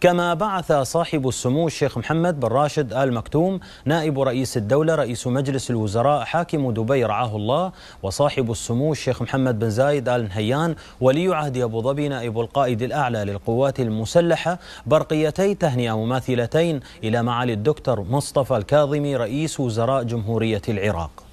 كما بعث صاحب السمو الشيخ محمد بن راشد آل مكتوم نائب رئيس الدولة رئيس مجلس الوزراء حاكم دبي رعاه الله وصاحب السمو الشيخ محمد بن زايد آل نهيان ولي عهد أبو ظبي نائب القائد الأعلى للقوات المسلحة برقيتي تهنئة مماثلتين إلى معالي الدكتور مصطفى الكاظمي رئيس وزراء جمهورية العراق